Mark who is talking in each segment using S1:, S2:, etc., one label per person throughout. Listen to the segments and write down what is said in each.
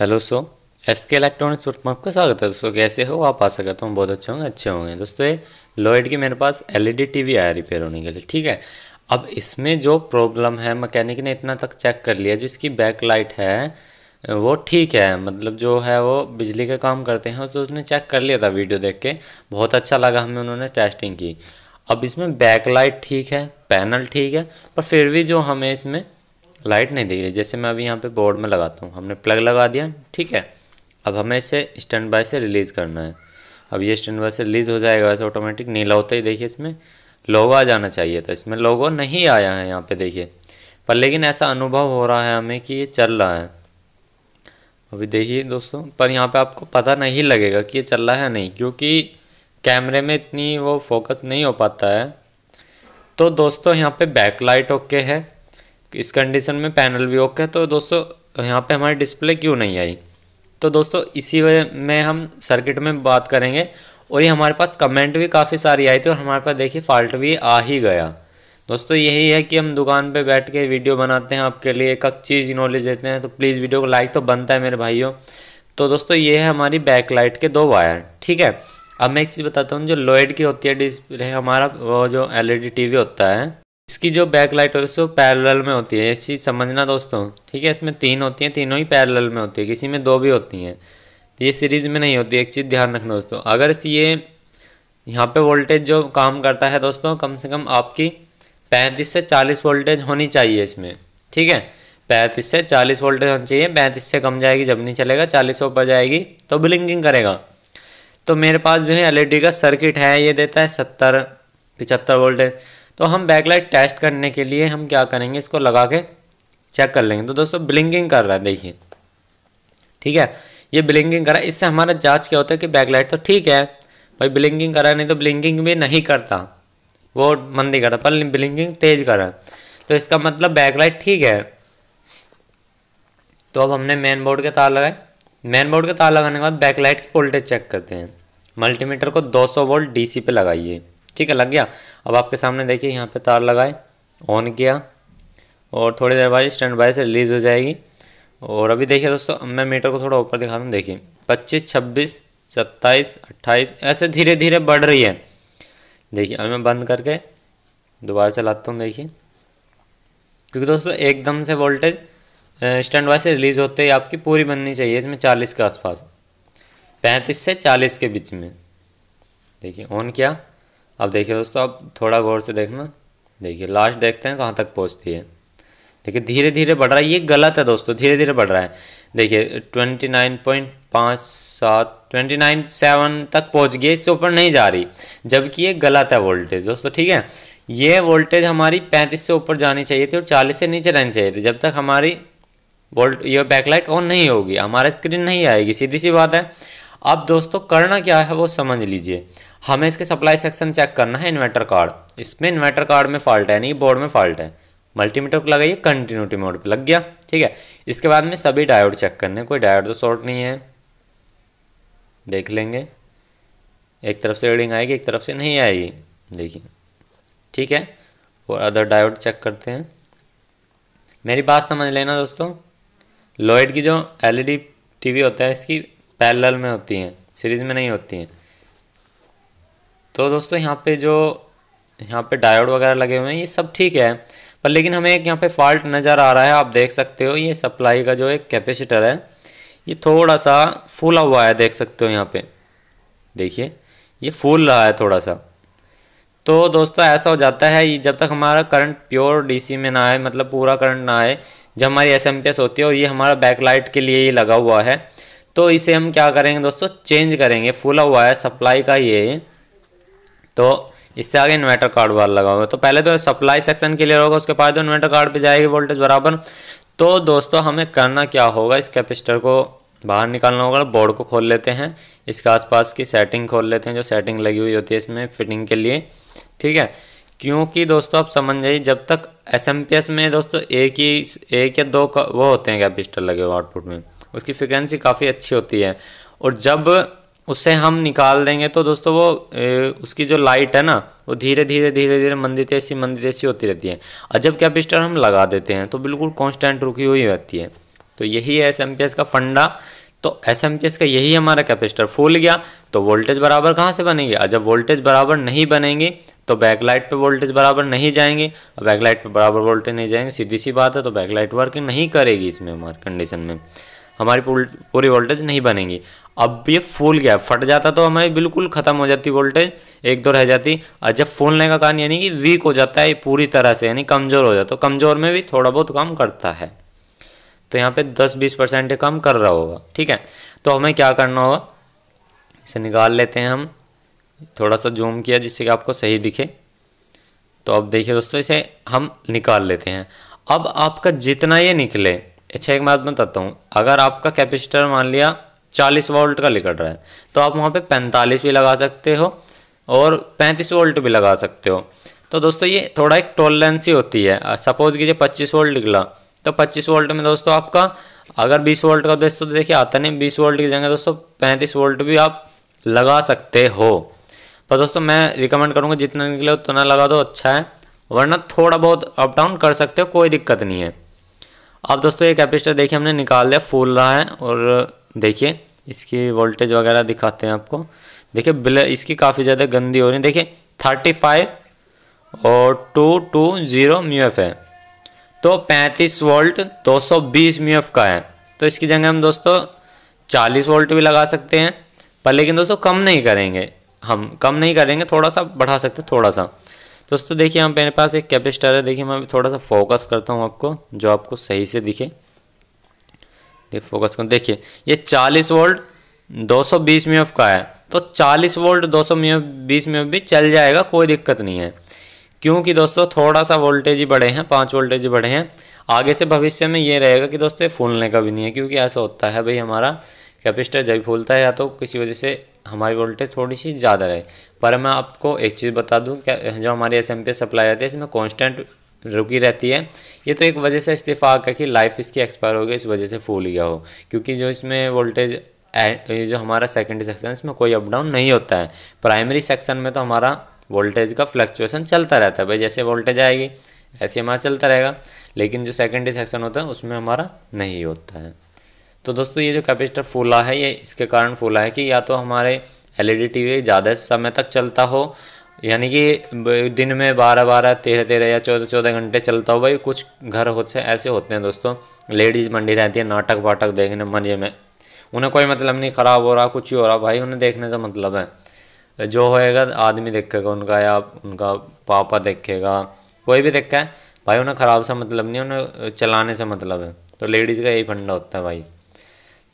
S1: hello so S K electronics में आपका स्वागत है दोस्तों कैसे हो आप आशा करता हूँ बहुत अच्छे होंगे अच्छे होंगे दोस्तों ये लॉयड की मेरे पास एलईडी टीवी e आया रिपेयर होने के लिए ठीक है अब इसमें जो प्रॉब्लम है मैकेनिक ने इतना तक चेक कर लिया जो इसकी बैक लाइट है वो ठीक है मतलब जो है वो बिजली का काम करते हैं तो उसने चेक कर लिया था वीडियो देख के बहुत अच्छा लगा हमें उन्होंने टेस्टिंग की अब इसमें बैक लाइट ठीक है पैनल ठीक है पर फिर भी जो हमें इसमें लाइट नहीं दिख रही जैसे मैं अभी यहाँ पे बोर्ड में लगाता हूँ हमने प्लग लगा दिया ठीक है अब हमें इसे स्टैंड बाय से रिलीज़ करना है अब ये स्टैंड बाय से रिलीज़ हो जाएगा वैसे ऑटोमेटिक नीला होता ही देखिए इसमें लोगो आ जाना चाहिए था इसमें लोगो नहीं आया है यहाँ पर देखिए पर लेकिन ऐसा अनुभव हो रहा है हमें कि ये चल रहा है अभी देखिए दोस्तों पर यहाँ पर आपको पता नहीं लगेगा कि ये चल रहा है नहीं क्योंकि कैमरे में इतनी वो फोकस नहीं हो पाता है तो दोस्तों यहाँ पे बैकलाइट ओके है इस कंडीशन में पैनल भी ओके तो दोस्तों यहाँ पे हमारी डिस्प्ले क्यों नहीं आई तो दोस्तों इसी वजह में हम सर्किट में बात करेंगे और ये हमारे पास कमेंट भी काफ़ी सारी आई थी और हमारे पास देखिए फॉल्ट भी आ ही गया दोस्तों यही है कि हम दुकान पे बैठ के वीडियो बनाते हैं आपके लिए एक चीज़ नॉलेज देते हैं तो प्लीज़ वीडियो को लाइक तो बनता है मेरे भाइयों तो दोस्तों ये है हमारी बैक लाइट के दो वायर ठीक है अब मैं एक चीज़ बताता हूँ जो लोइड की होती है डिस्प्ले हमारा वो जो एलईडी टीवी e होता है इसकी जो बैक लाइट होती है वो पैरेलल में होती है ये चीज़ समझना दोस्तों ठीक है इसमें तीन होती हैं तीनों ही पैरेलल में होती है किसी में दो भी होती हैं तो ये सीरीज़ में नहीं होती एक चीज़ ध्यान रखना दोस्तों अगर ये यहाँ पे वोल्टेज जो काम करता है दोस्तों कम से कम आपकी पैंतीस से चालीस वोल्टेज होनी चाहिए इसमें ठीक है पैंतीस से चालीस वोल्टेज होनी चाहिए पैंतीस से कम जाएगी जब नहीं चलेगा चालीस ऊपर जाएगी तो ब्लिंकिंग करेगा तो मेरे पास जो है डी e का सर्किट है ये देता है सत्तर पिचहत्तर वोल्टेज तो हम बैकलाइट टेस्ट करने के लिए हम क्या करेंगे इसको लगा के चेक कर लेंगे तो दोस्तों ब्लिंकिंग कर रहा है देखिए ठीक है ये ब्लिंकिंग करा इससे हमारा जांच क्या होता है कि बैकलाइट तो ठीक है भाई ब्लिंकिंग करा नहीं तो ब्लिंकिंग भी नहीं करता वो मंदी करता पर ब्लिंकिंग तेज करा तो इसका मतलब बैकलाइट ठीक है तो अब हमने मेन बोर्ड के तार लगाए मेन बोर्ड के तार लगाने के बाद बैकलाइट की वोल्टेज चेक करते हैं मल्टीमीटर को 200 वोल्ट डीसी पे लगाइए ठीक है लग गया अब आपके सामने देखिए यहाँ पे तार लगाए ऑन किया और थोड़ी देर बाद स्टैंड बाय से रिलीज़ हो जाएगी और अभी देखिए दोस्तों मैं मीटर को थोड़ा ऊपर दिखा दूँ देखिए पच्चीस छब्बीस सत्ताईस अट्ठाईस ऐसे धीरे धीरे बढ़ रही है देखिए अभी मैं बंद करके दोबारा चलाता हूँ देखिए क्योंकि दोस्तों एकदम से वोल्टेज स्टैंड वाई से रिलीज़ होते ही आपकी पूरी बननी चाहिए इसमें चालीस के आसपास पैंतीस से चालीस के बीच में देखिए ऑन किया अब देखिए दोस्तों अब थोड़ा गौर से देखना देखिए लास्ट देखते हैं कहाँ तक पहुँचती है देखिए धीरे धीरे बढ़ रहा है ये गलत है दोस्तों धीरे धीरे बढ़ रहा है देखिए ट्वेंटी नाइन पॉइंट पाँच सात ट्वेंटी नाइन सेवन तक पहुंच गई इससे ऊपर नहीं जा रही जबकि ये गलत है वोल्टेज दोस्तों ठीक है ये वोल्टेज हमारी पैंतीस से ऊपर जानी चाहिए थी और चालीस से नीचे रहनी चाहिए थी जब तक हमारी वोल्ट ये बैकलाइट ऑन नहीं होगी हमारा स्क्रीन नहीं आएगी सीधी सी बात है अब दोस्तों करना क्या है वो समझ लीजिए हमें इसके सप्लाई सेक्शन चेक करना है इन्वर्टर कार्ड इसमें इन्वर्टर कार्ड में फॉल्ट है नहीं बोर्ड में फॉल्ट है मल्टीमीटर को लगाइए कंटिन्यूटी मोड पे लग गया ठीक है इसके बाद में सभी डायोड चेक करने कोई डायोड तो शॉर्ट नहीं है देख लेंगे एक तरफ से रीडिंग आएगी एक तरफ से नहीं आएगी देखिए ठीक है और अदर डायोड चेक करते हैं मेरी बात समझ लेना दोस्तों लोइड की जो एलईडी टीवी e होता है इसकी पैरेलल में होती हैं सीरीज में नहीं होती हैं तो दोस्तों यहाँ पे जो यहाँ पे डायोड वगैरह लगे हुए हैं ये सब ठीक है पर लेकिन हमें एक यहाँ पे फॉल्ट नज़र आ रहा है आप देख सकते हो ये सप्लाई का जो एक कैपेसिटर है ये थोड़ा सा फूला हुआ है देख सकते हो यहाँ पे देखिए ये फूल रहा है थोड़ा सा तो दोस्तों ऐसा हो जाता है जब तक हमारा करंट प्योर डीसी में ना आए मतलब पूरा करंट ना आए जब हमारी एस होती है और ये हमारा बैकलाइट के लिए ही लगा हुआ है तो इसे हम क्या करेंगे दोस्तों चेंज करेंगे फूला हुआ है सप्लाई का ये तो इससे आगे इन्वर्टर कार्ड वाला लगा होगा तो पहले तो सप्लाई सेक्शन क्लियर होगा उसके बाद तो इन्वर्टर कार्ड पे जाएगी वोल्टेज बराबर तो दोस्तों हमें करना क्या होगा इस कैपेसिटर को बाहर निकालना होगा बोर्ड को खोल लेते हैं इसके आसपास की सेटिंग खोल लेते हैं जो सेटिंग लगी हुई होती है इसमें फिटिंग के लिए ठीक है क्योंकि दोस्तों आप समझ जाइए जब तक एस में दोस्तों एक ही एक या दो वो होते हैं कैपेसिटर लगे हुए आउटपुट में उसकी फ्रिक्वेंसी काफ़ी अच्छी होती है और जब उससे हम निकाल देंगे तो दोस्तों वो ए, उसकी जो लाइट है ना वो धीरे धीरे धीरे धीरे मंदित ऐसी मंदित ऐसी होती रहती है और जब कैपेसिटर हम लगा देते हैं तो बिल्कुल कॉन्स्टेंट रुकी हुई रहती है तो यही है एस का फंडा तो एस का यही हमारा कैपेसिटर फूल गया तो वोल्टेज बराबर कहाँ से बनेंगे और जब वोल्टेज बराबर नहीं बनेंगे तो बैकलाइट पर वोल्टेज बराबर नहीं जाएंगे और बैकलाइट पर बराबर वोल्टेज नहीं जाएंगे सीधी सी बात है तो बैकलाइट वर्किंग नहीं करेगी इसमें हमारे कंडीशन में हमारी पूरी वोल्टेज नहीं बनेगी अब ये फूल गया फट जाता तो हमारी बिल्कुल ख़त्म हो जाती वोल्टेज एक दो रह जाती और जब फूलने का कारण यानी कि वीक हो जाता है पूरी तरह से यानी कमज़ोर हो जाता तो कमज़ोर में भी थोड़ा बहुत काम करता है तो यहाँ पे 10-20 परसेंट काम कर रहा होगा ठीक है तो हमें क्या करना होगा इसे निकाल लेते हैं हम थोड़ा सा जूम किया जिससे कि आपको सही दिखे तो अब देखिए दोस्तों इसे हम निकाल लेते हैं अब आपका जितना ये निकले अच्छा एक बात बताता हूँ अगर आपका कैपेसिटर मान लिया चालीस वोल्ट का निकल रहा है तो आप वहाँ पे पैंतालीस भी लगा सकते हो और पैंतीस वोल्ट भी लगा सकते हो तो दोस्तों ये थोड़ा एक ही होती है सपोज़ कीजिए पच्चीस वोल्ट निकला तो पच्चीस वोल्ट में दोस्तों आपका अगर बीस वोल्ट का दोस्तों तो देखिए आता नहीं बीस वोल्ट की जगह दोस्तों पैंतीस वोल्ट भी आप लगा सकते हो पर दोस्तों मैं रिकमेंड करूँगा जितना निकले उतना लगा दो अच्छा है वरना थोड़ा बहुत अप डाउन कर सकते हो कोई दिक्कत नहीं है अब दोस्तों ये कैपेसिटर देखिए हमने निकाल लिया फूल रहा है और देखिए इसकी वोल्टेज वगैरह दिखाते हैं आपको देखिए बिल इसकी काफ़ी ज़्यादा गंदी हो रही है देखिए थर्टी फाइव और two two zero mu F है तो पैंतीस वोल्ट दो सौ बीस म्यू एफ का है तो इसकी जगह हम दोस्तों चालीस वोल्ट भी लगा सकते हैं पर लेकिन दोस्तों कम नहीं करेंगे हम कम नहीं करेंगे थोड़ा सा बढ़ा सकते थोड़ा सा दोस्तों देखिए हम मेरे पास एक कैपेसिटर है देखिए मैं थोड़ा सा फोकस करता हूँ आपको जो आपको सही से दिखे देख फोकस कर देखिए ये 40 वोल्ट 220 सौ बीस का है तो 40 वोल्ट 220 सौ बीस भी चल जाएगा कोई दिक्कत नहीं है क्योंकि दोस्तों थोड़ा सा वोल्टेज ही बढ़े हैं पाँच वोल्टेज बढ़े हैं आगे से भविष्य में ये रहेगा कि दोस्तों ये फूलने का भी नहीं है क्योंकि ऐसा होता है भाई हमारा कैपेसिटर जब फूलता है या तो किसी वजह से हमारी वोल्टेज थोड़ी सी ज़्यादा रहे पर मैं आपको एक चीज़ बता दूँ कि जो हमारी एस एम सप्लाई रहती है इसमें कॉन्स्टेंट रुकी रहती है ये तो एक वजह से इस्तीफा का कि लाइफ इसकी एक्सपायर हो गई इस वजह से फूल गया हो क्योंकि जो इसमें वोल्टेज जो हमारा सेकेंडरी सेक्शन इसमें कोई अप डाउन नहीं होता है प्राइमरी सेक्शन में तो हमारा वोल्टेज का फ्लक्चुएसन चलता रहता है भाई जैसे वोल्टेज आएगी ऐसे हमारा चलता रहेगा लेकिन जो सेकेंडरी सेक्शन होता है उसमें हमारा नहीं होता है तो दोस्तों ये जो कैपेसिटर फूला है ये इसके कारण फूला है कि या तो हमारे एल ई टीवी ज़्यादा समय तक चलता हो यानी कि दिन में बारह बारह तेरह तेरह या चौदह चौदह घंटे चलता हो भाई कुछ घर होते ऐसे होते हैं दोस्तों लेडीज़ मंडी रहती है नाटक वाटक देखने मजे में उन्हें कोई मतलब नहीं ख़राब हो रहा कुछ ही हो रहा भाई उन्हें देखने का मतलब है जो होएगा आदमी देखेगा उनका या उनका पापा देखेगा कोई भी देखा है भाई उन्हें ख़राब सा मतलब नहीं उन्हें चलाने से मतलब है तो लेडीज़ का यही फंडा होता है भाई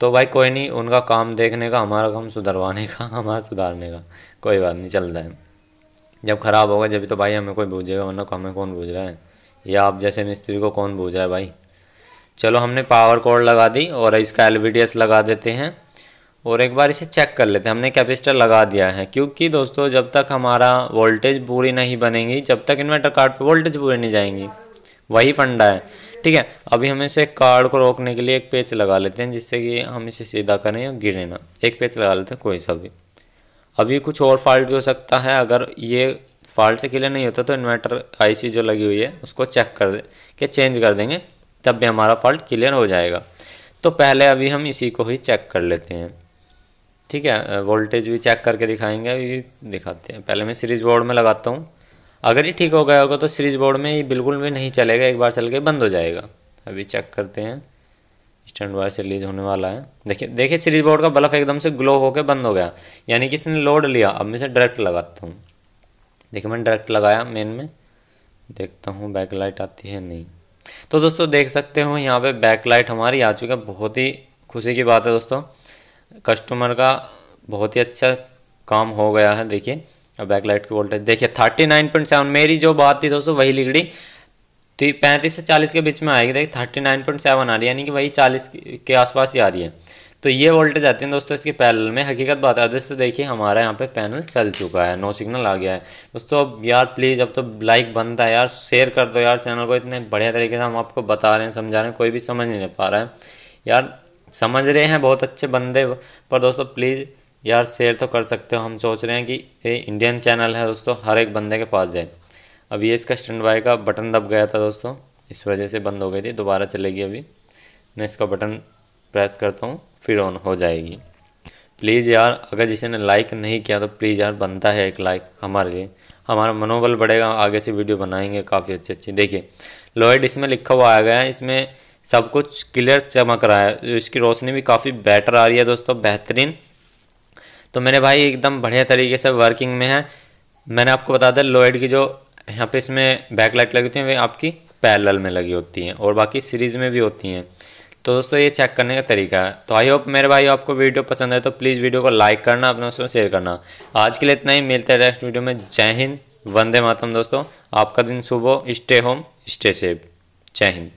S1: तो भाई कोई नहीं उनका काम देखने का हमारा काम सुधरवाने का हमारा सुधारने का कोई बात नहीं चलता है जब ख़राब होगा जब तो भाई हमें कोई बूझेगा वरना तो हमें कौन बूझ रहा है या आप जैसे मिस्त्री को कौन बूझ रहा है भाई चलो हमने पावर कोड लगा दी और इसका एल लगा देते हैं और एक बार इसे चेक कर लेते हैं हमने कैपेसिटर लगा दिया है क्योंकि दोस्तों जब तक हमारा वोल्टेज पूरी नहीं बनेगी जब तक इन्वर्टर कार्ड पर वोल्टेज पूरी नहीं जाएंगी वही फंडा है ठीक है अभी हम इसे कार्ड को रोकने के लिए एक पेच लगा लेते हैं जिससे कि हम इसे सीधा करें या गिरे ना एक पेच लगा लेते हैं कोई सा भी अभी कुछ और फॉल्ट भी हो सकता है अगर ये फॉल्ट से क्लियर नहीं होता तो इन्वर्टर आईसी जो लगी हुई है उसको चेक कर दे के चेंज कर देंगे तब भी हमारा फॉल्ट क्लियर हो जाएगा तो पहले अभी हम इसी को ही चेक कर लेते हैं ठीक है वोल्टेज भी चेक करके दिखाएंगे अभी दिखाते हैं पहले मैं सीरीज बोर्ड में लगाता हूँ अगर ये ठीक हो गया होगा तो सीरीज बोर्ड में ये बिल्कुल भी नहीं चलेगा एक बार चल के बंद हो जाएगा अभी चेक करते हैं स्टैंड वाइज से रिलीज होने वाला है देखिए देखिए सीरीज बोर्ड का बल्ब एकदम से ग्लो होकर बंद हो गया यानी कि इसने लोड लिया अब मैं इसे डायरेक्ट लगाता हूँ देखिए मैंने डायरेक्ट लगाया मेन में देखता हूँ बैक लाइट आती है नहीं तो दोस्तों देख सकते हो यहाँ पे बैक लाइट हमारी आ चुकी है बहुत ही खुशी की बात है दोस्तों कस्टमर का बहुत ही अच्छा काम हो गया है देखिए और बैकलाइट की वोल्टेज देखिए थर्टी नाइन पॉइंट सेवन मेरी जो बात थी दोस्तों वही थी पैंतीस से चालीस के बीच में आएगी देखिए थर्टी नाइन पॉइंट सेवन आ रही है यानी कि वही चालीस के आसपास ही आ रही है तो ये वोल्टेज आती है दोस्तों इसके पैनल में हकीकत बात है से देखिए हमारा यहाँ पे पैनल चल चुका है नो सिग्नल आ गया है दोस्तों अब यार प्लीज़ अब तो लाइक बनता है यार शेयर कर दो यार चैनल को इतने बढ़िया तरीके से हम आपको बता रहे हैं समझा रहे हैं कोई भी समझ नहीं पा रहा है यार समझ रहे हैं बहुत अच्छे बंदे पर दोस्तों प्लीज़ यार शेयर तो कर सकते हो हम सोच रहे हैं कि ये इंडियन चैनल है दोस्तों हर एक बंदे के पास जाए अब ये इसका स्टैंड बाय का बटन दब गया था दोस्तों इस वजह से बंद हो गई थी दोबारा चलेगी अभी मैं इसका बटन प्रेस करता हूँ फिर ऑन हो जाएगी प्लीज़ यार अगर जिसे ने लाइक नहीं किया तो प्लीज़ यार बनता है एक लाइक हमारे लिए हमारा मनोबल बढ़ेगा आगे से वीडियो बनाएंगे काफ़ी अच्छी अच्छी देखिए लॉइड इसमें लिखा हुआ आ गया है इसमें सब कुछ क्लियर चमक रहा है इसकी रोशनी भी काफ़ी बेटर आ रही है दोस्तों बेहतरीन तो मेरे भाई एकदम बढ़िया तरीके से वर्किंग में है मैंने आपको बता दिया लोएड की जो यहाँ पे इसमें बैकलाइट लगी होती है वे आपकी पैरल में लगी होती हैं और बाकी सीरीज़ में भी होती हैं तो दोस्तों ये चेक करने का तरीका है तो आई होप मेरे भाई आपको वीडियो पसंद है तो प्लीज़ वीडियो को लाइक करना अपने दोस्तों शेयर करना आज के लिए इतना ही मिलते हैं नेक्स्ट वीडियो में जय हिंद वंदे मातम दोस्तों आपका दिन सुबह स्टे होम स्टे सेफ जय हिंद